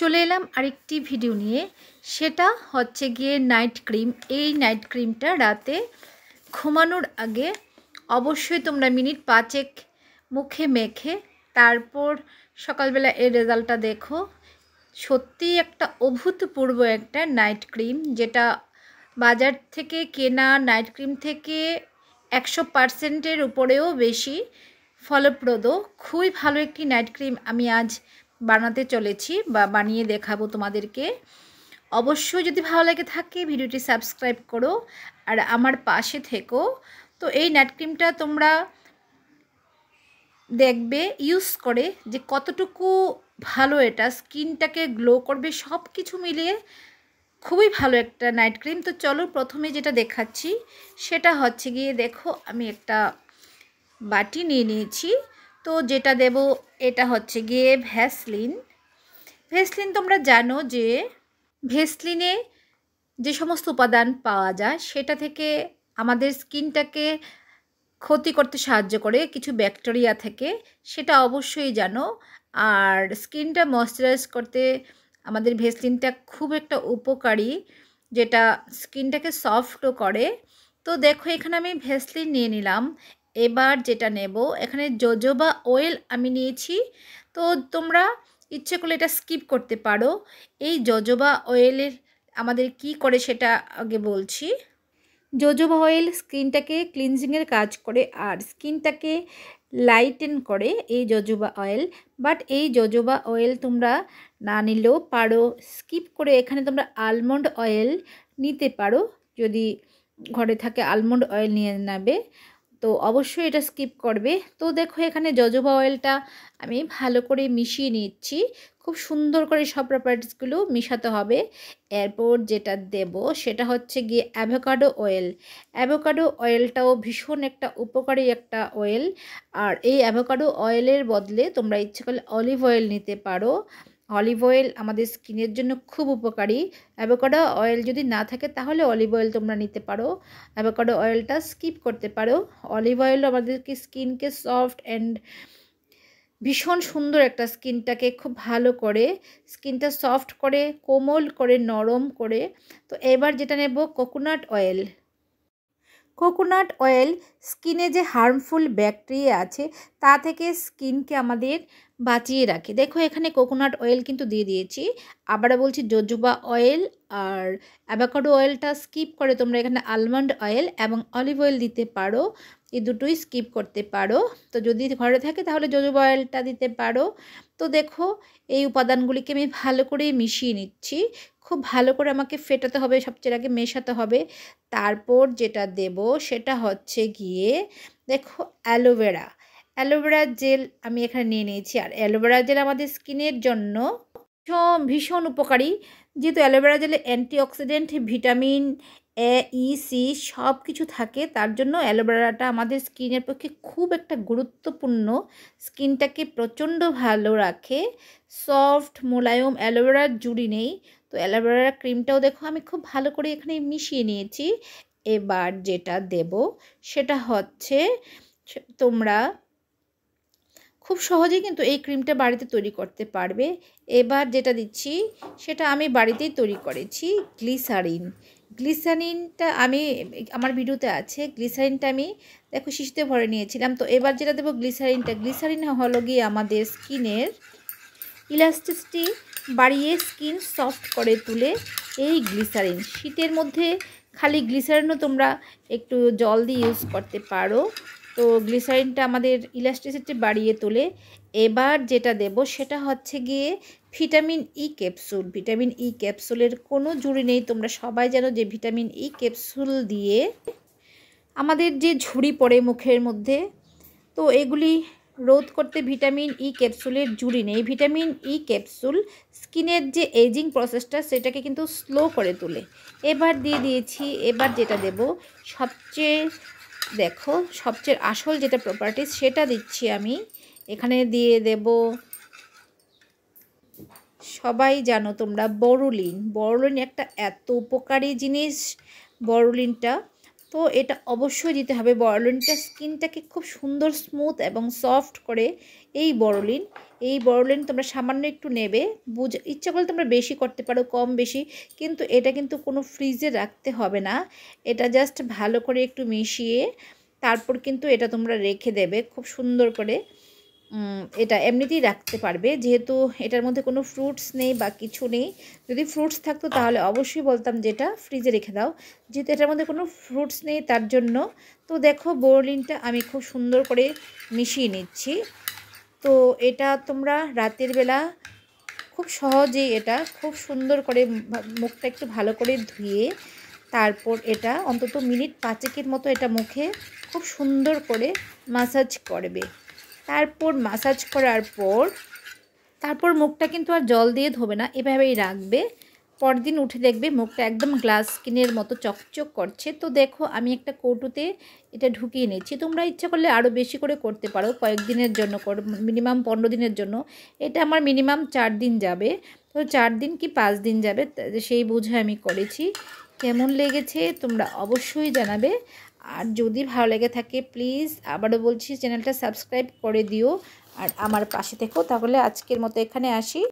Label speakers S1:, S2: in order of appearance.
S1: চলে এলাম আরেকটি ভিডিও নিয়ে সেটা হচ্ছে গিয়ে নাইট ক্রিম এই নাইট ক্রিমটা রাতে ঘুমানোর আগে অবশ্যই তোমরা মিনিট পাঁচেক মুখে মেখে তারপর সকালবেলা এর রেজাল্টটা দেখো সত্যিই একটা অভূতপূর্ব একটা নাইট ক্রিম যেটা বাজার থেকে কেনা নাইট ক্রিম থেকে একশো পার্সেন্টের উপরেও বেশি ফলপ্রদ খুবই ভালো একটি নাইট ক্রিম আমি আজ বানাতে চলেছি বা বানিয়ে দেখাবো তোমাদেরকে অবশ্যই যদি ভালো লাগে থাকে ভিডিওটি সাবস্ক্রাইব করো আর আমার পাশে থেকো তো এই নাইট ক্রিমটা তোমরা দেখবে ইউজ করে যে কতটুকু ভালো এটা স্কিনটাকে গ্লো করবে সব কিছু মিলিয়ে খুবই ভালো একটা নাইট ক্রিম তো চলো প্রথমে যেটা দেখাচ্ছি সেটা হচ্ছে গিয়ে দেখো আমি একটা বাটি নিয়ে নিয়েছি তো যেটা দেব এটা হচ্ছে গিয়ে ভ্যাসলিন ভ্যাসলিন তোমরা জানো যে ভেসলিনে যে সমস্ত উপাদান পাওয়া যায় সেটা থেকে আমাদের স্কিনটাকে ক্ষতি করতে সাহায্য করে কিছু ব্যাকটেরিয়া থেকে সেটা অবশ্যই জানো আর স্কিনটা ময়শ্চারাইজ করতে আমাদের ভেসলিনটা খুব একটা উপকারী যেটা স্কিনটাকে সফটও করে তো দেখো এখানে আমি ভেসলিন নিয়ে নিলাম এবার যেটা নেব এখানে জোজোবা অয়েল আমি নিয়েছি তো তোমরা ইচ্ছে করলে এটা স্কিপ করতে পারো এই জজোবা অয়েলের আমাদের কি করে সেটা আগে বলছি জজোবা অয়েল স্কিনটাকে ক্লিনজিংয়ের কাজ করে আর স্কিনটাকে লাইটেন করে এই জজোবা অয়েল বাট এই জজোবা অয়েল তোমরা না নিলেও পারো স্কিপ করে এখানে তোমরা আলমন্ড অয়েল নিতে পারো যদি ঘরে থাকে আলমন্ড অয়েল নিয়ে নেবে তো অবশ্যই এটা স্কিপ করবে তো দেখো এখানে জজবা অয়েলটা আমি ভালো করে মিশিয়ে নিচ্ছি খুব সুন্দর করে সব প্রপার্টিসগুলো মিশাতে হবে এরপর যেটা দেব সেটা হচ্ছে গিয়ে অ্যাভোকাডো অয়েল অ্যাভোকাডো অয়েলটাও ভীষণ একটা উপকারী একটা অয়েল আর এই অ্যাভোকাডো অয়েলের বদলে তোমরা ইচ্ছে করলে অলিভ অয়েল নিতে পারো অলিভ অয়েল আমাদের স্কিনের জন্য খুব উপকারী অ্যাভোকাডো অয়েল যদি না থাকে তাহলে অলিভ অয়েল তোমরা নিতে পারো অ্যাভোকাডো অয়েলটা স্কিপ করতে পারো অলিভ অয়েল আমাদেরকে স্কিনকে সফট অ্যান্ড ভীষণ সুন্দর একটা স্কিনটাকে খুব ভালো করে স্কিনটা সফট করে কোমল করে নরম করে তো এবার যেটা নেব কোকোনাট অয়েল কোকোনাট অয়েল স্কিনে যে হার্মফুল ব্যাকটেরিয়া আছে তা থেকে স্কিনকে আমাদের বাঁচিয়ে রাখি দেখো এখানে কোকোনাট অয়েল কিন্তু দিয়ে দিয়েছি আবার বলছি জজুবা অয়েল আর অ্যাভাকাডো অয়েলটা স্কিপ করে তোমরা এখানে আলমন্ড অয়েল এবং অলিভ অয়েল দিতে পারো এই দুটোই স্কিপ করতে পারো তো যদি ঘরে থাকে তাহলে জজুবা অয়েলটা দিতে পারো তো দেখো এই উপাদানগুলিকে আমি ভালো করে মিশিয়ে নিচ্ছি খুব ভালো করে আমাকে ফেটাতে হবে সবচেয়ে আগে মেশাতে হবে তারপর যেটা দেব সেটা হচ্ছে গিয়ে দেখো অ্যালোভেরা অ্যালোভেরা জেল আমি এখানে নিয়ে নিয়েছি আর অ্যালোভেরা জেল আমাদের স্কিনের জন্য ভীষণ উপকারী যেহেতু অ্যালোভেরা জেলে antioxidant vitamin A E e, C সব কিছু থাকে তার জন্য অ্যালোভেরাটা আমাদের স্কিনের পক্ষে খুব একটা গুরুত্বপূর্ণ স্কিনটাকে প্রচণ্ড ভালো রাখে সফট মোলায়ম অ্যালোভেরার জুড়ি নেই তো অ্যালোভেরার ক্রিমটাও দেখো আমি খুব ভালো করে এখানে মিশিয়ে নিয়েছি এবার যেটা দেব সেটা হচ্ছে তোমরা খুব সহজেই কিন্তু এই ক্রিমটা বাড়িতে তৈরি করতে পারবে এবার যেটা দিচ্ছি সেটা আমি বাড়িতেই তৈরি করেছি গ্লিসারিন গ্লিসারিনটা আমি আমার ভিডিওতে আছে গ্লিসারিনটা আমি দেখো শিশুতে ভরে নিয়েছিলাম তো এবার যেটা দেবো গ্লিসারিনটা গ্লিসারিন হলো গিয়ে আমাদের স্কিনের ইলাস্টিসিটি বাড়িয়ে স্কিন সফট করে তুলে এই গ্লিসারিন শীতের মধ্যে খালি গ্লিসারিনও তোমরা একটু জল দিয়ে ইউজ করতে পারো তো গ্লিসারিনটা আমাদের ইলাস্ট্রিসিটি বাড়িয়ে তোলে এবার যেটা দেব সেটা হচ্ছে গিয়ে vitamin E e capsule vitamin E e ক্যাপসুলের কোনো জুড়ি নেই তোমরা সবাই জানো যে ভিটামিন ই e ক্যাপসুল দিয়ে আমাদের যে ঝুড়ি পড়ে মুখের মধ্যে তো এগুলি রোধ করতে ভিটামিন ই ক্যাপসুলের জুড়ি নেই ভিটামিন ই ক্যাপসুল স্কিনের যে এজিং প্রসেসটা সেটাকে কিন্তু স্লো করে তোলে এবার দিয়ে দিয়েছি এবার যেটা দেব সবচেয়ে দেখো সবচেয়ে আসল যেটা প্রপার্টিস সেটা দিচ্ছি আমি এখানে দিয়ে দেব সবাই জানো তোমরা বড়ুলিন বড়লিন একটা এত উপকারী জিনিস বড়লিনটা তো এটা অবশ্যই দিতে হবে বড়লিনটা স্কিনটাকে খুব সুন্দর স্মুথ এবং সফট করে এই বড়লিন এই বড়লিন তোমরা সামান্য একটু নেবে বুঝ ইচ্ছা করলে তোমরা বেশি করতে পারো কম বেশি কিন্তু এটা কিন্তু কোনো ফ্রিজে রাখতে হবে না এটা জাস্ট ভালো করে একটু মিশিয়ে তারপর কিন্তু এটা তোমরা রেখে দেবে খুব সুন্দর করে এটা এমনিতেই রাখতে পারবে যেহেতু এটার মধ্যে কোনো ফ্রুটস নেই বা কিছু নেই যদি ফ্রুটস থাকতো তাহলে অবশ্যই বলতাম যে এটা ফ্রিজে রেখে দাও যেহেতু এটার মধ্যে কোনো ফ্রুটস নেই তার জন্য তো দেখো বোরলিনটা আমি খুব সুন্দর করে মিশিয়ে নিচ্ছি তো এটা তোমরা রাতের বেলা খুব সহজেই এটা খুব সুন্দর করে মুখটা একটু ভালো করে ধুয়ে তারপর এটা অন্তত মিনিট পাঁচেকের মতো এটা মুখে খুব সুন্দর করে মাসাজ করবে তারপর মাসাজ করার পর তারপর মুখটা কিন্তু আর জল দিয়ে ধোবে না এভাবেই রাখবে পরদিন উঠে দেখবে মুখটা একদম গ্লাস স্কিনের মতো চকচক করছে তো দেখো আমি একটা কৌটুতে এটা ঢুকিয়ে নিচ্ছি তোমরা ইচ্ছা করলে আরও বেশি করে করতে পারো কয়েকদিনের জন্য মিনিমাম পনেরো দিনের জন্য এটা আমার মিনিমাম চার দিন যাবে তো চার দিন কি পাঁচ দিন যাবে সেই বুঝে আমি করেছি কেমন লেগেছে তোমরা অবশ্যই জানাবে আর যদি ভালো লেগে থাকে প্লিজ আবারও বলছি চ্যানেলটা সাবস্ক্রাইব করে দিও আর আমার পাশে থেকো তাহলে আজকের মতো এখানে আসি